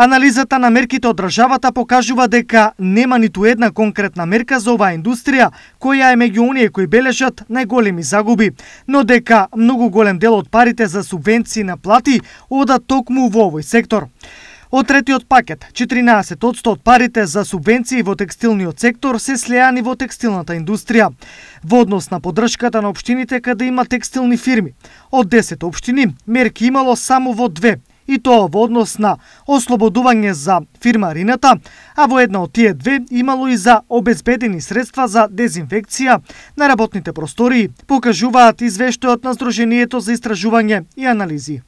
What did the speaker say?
Анализата на мерките од државата покажува дека нема ниту една конкретна мерка за оваа индустрија, која е меѓу оние кои бележат најголеми загуби, но дека многу голем дел од парите за субвенции на плати одат токму во овој сектор. Од третиот пакет, 14 од 100 парите за субвенции во текстилниот сектор се слеани во текстилната индустрија. Во однос на подршката на општините каде има текстилни фирми, од 10 општини мерки имало само во две, и тоа во однос на ослободување за фирма Рината, а во една од тие две имало и за обезбедени средства за дезинфекција на работните простории, покажуваат извештајот на Сдруженијето за истражување и анализи.